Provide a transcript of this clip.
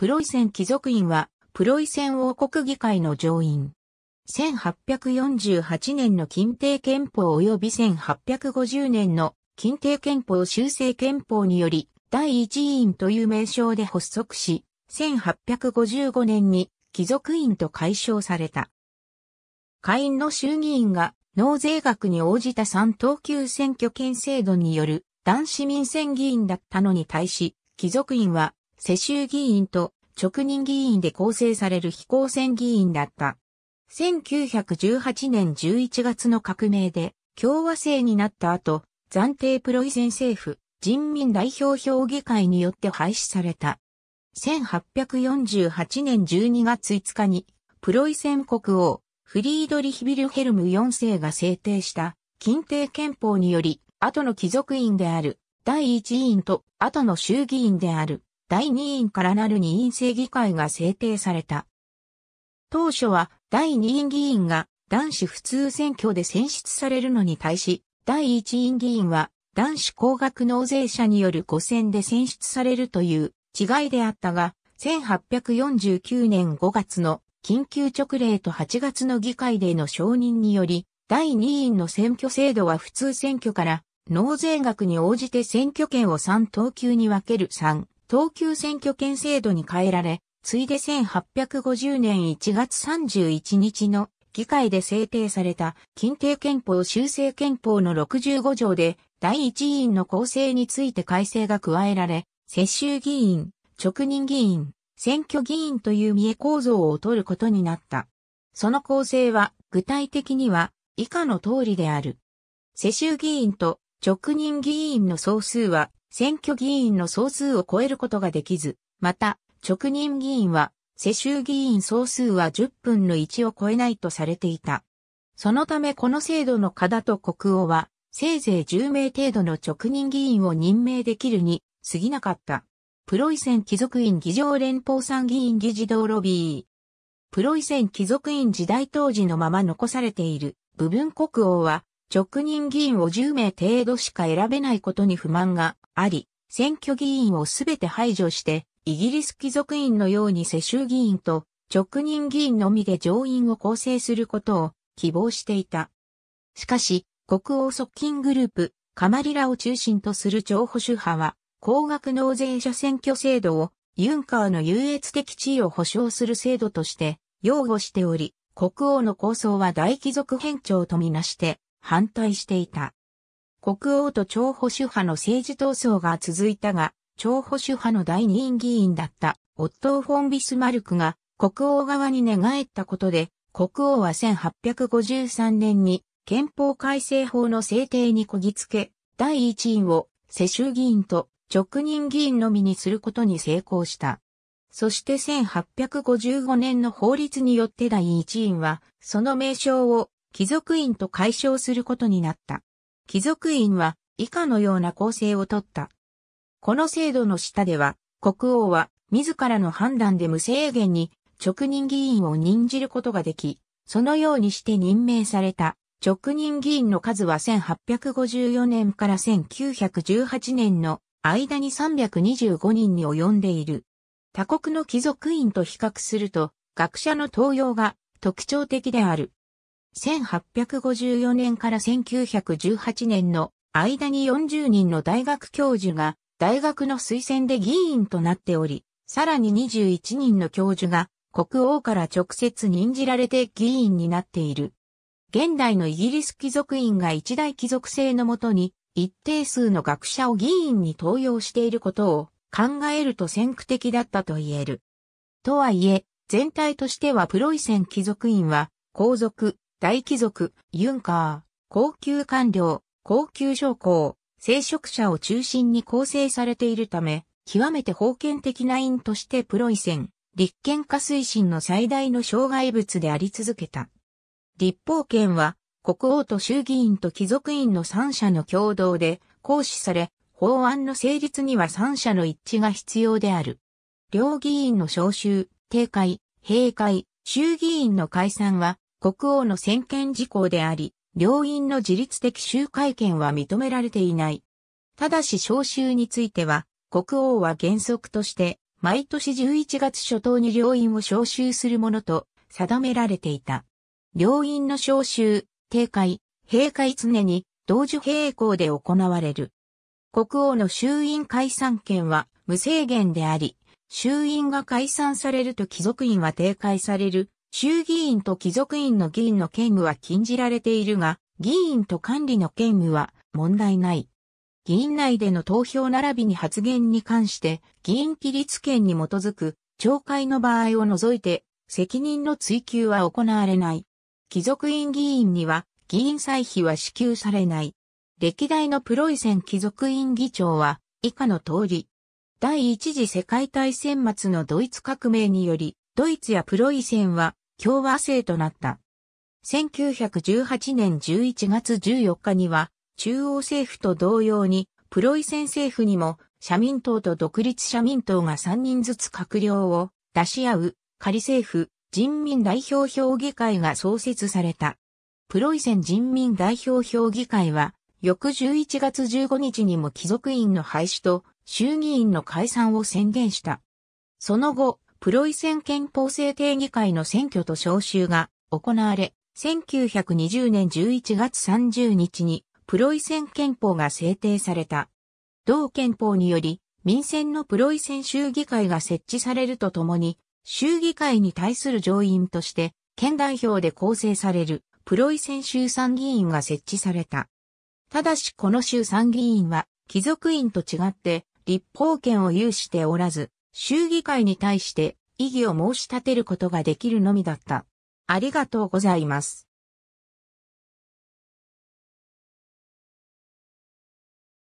プロイセン貴族院は、プロイセン王国議会の上院。1848年の近帝憲法及び1850年の近帝憲法修正憲法により、第一委員という名称で発足し、1855年に貴族院と解消された。下院の衆議院が納税額に応じた3等級選挙権制度による男子民選議員だったのに対し、貴族院は世襲議員と直任議員で構成される非公選議員だった。1918年11月の革命で共和制になった後、暫定プロイセン政府、人民代表評議会によって廃止された。1848年12月5日に、プロイセン国王、フリードリヒビルヘルム4世が制定した、近帝憲法により、後の貴族院である、第一委員と後の衆議院である、第二院からなる二院制議会が制定された。当初は第二院議員が男子普通選挙で選出されるのに対し、第一院議員は男子高額納税者による5選で選出されるという違いであったが、1849年5月の緊急直令と8月の議会での承認により、第2院の選挙制度は普通選挙から納税額に応じて選挙権を3等級に分ける3東急選挙権制度に変えられ、ついで1850年1月31日の議会で制定された近定憲法修正憲法の65条で第一委員の構成について改正が加えられ、世襲議員、直任議員、選挙議員という三重構造を取ることになった。その構成は具体的には以下の通りである。世襲議員と直任議員の総数は選挙議員の総数を超えることができず、また、直任議員は、世襲議員総数は10分の1を超えないとされていた。そのためこの制度の課だと国王は、せいぜい10名程度の直任議員を任命できるに過ぎなかった。プロイセン貴族院議場連邦参議院議事堂ロビー。プロイセン貴族院時代当時のまま残されている部分国王は直任議員を10名程度しか選べないことに不満があり、選挙議員をすべて排除して、イギリス貴族院のように世襲議員と直任議員のみで上院を構成することを希望していた。しかし、国王側近グループ、カマリラを中心とする超保守派は、高額納税者選挙制度をユンカーの優越的地位を保障する制度として擁護しており、国王の構想は大貴族変調とみなして反対していた。国王と超保守派の政治闘争が続いたが、超保守派の第二院議員だったオットー・フォン・ビスマルクが国王側に寝返ったことで、国王は1853年に憲法改正法の制定にこぎつけ、第一院を世襲議員と直任議員のみにすることに成功した。そして1855年の法律によって第一院は、その名称を貴族院と解消することになった。貴族院は以下のような構成をとった。この制度の下では、国王は自らの判断で無制限に直任議員を任じることができ、そのようにして任命された直任議員の数は1854年から1918年の間に325人に及んでいる。他国の貴族院と比較すると、学者の登用が特徴的である。1854年から1918年の間に40人の大学教授が大学の推薦で議員となっており、さらに21人の教授が国王から直接任じられて議員になっている。現代のイギリス貴族院が一大貴族制のもとに一定数の学者を議員に登用していることを考えると先駆的だったと言える。とはいえ、全体としてはプロイセン貴族院は、皇族、大貴族、ユンカー、高級官僚、高級将校、聖職者を中心に構成されているため、極めて封建的な院としてプロイセン、立憲化推進の最大の障害物であり続けた。立法権は、国王と衆議院と貴族院の三者の共同で行使され、法案の成立には三者の一致が必要である。両議院の召集、定会、閉会、衆議院の解散は、国王の専権事項であり、両院の自律的集会権は認められていない。ただし召集については、国王は原則として、毎年11月初頭に両院を召集するものと定められていた。両院の召集、定会、閉会常に同時並行で行われる。国王の衆院解散権は無制限であり、衆院が解散されると貴族院は定会される衆議院と貴族院の議員の兼務は禁じられているが、議員と管理の兼務は問題ない。議員内での投票並びに発言に関して、議員規律権に基づく、懲戒の場合を除いて、責任の追及は行われない。貴族院議員には、議員歳費は支給されない。歴代のプロイセン貴族院議長は、以下の通り。第一次世界大戦末のドイツ革命により、ドイツやプロイセンは共和制となった。1918年11月14日には、中央政府と同様に、プロイセン政府にも、社民党と独立社民党が3人ずつ閣僚を出し合う仮政府人民代表評議会が創設された。プロイセン人民代表評議会は、翌11月15日にも貴族院の廃止と衆議院の解散を宣言した。その後、プロイセン憲法制定議会の選挙と招集が行われ、1920年11月30日にプロイセン憲法が制定された。同憲法により、民選のプロイセン州議会が設置されるとともに、州議会に対する上院として、県代表で構成されるプロイセン州参議院が設置された。ただしこの州参議院は、貴族院と違って、立法権を有しておらず、州議会に対して異議を申し立てることができるのみだった。ありがとうございます。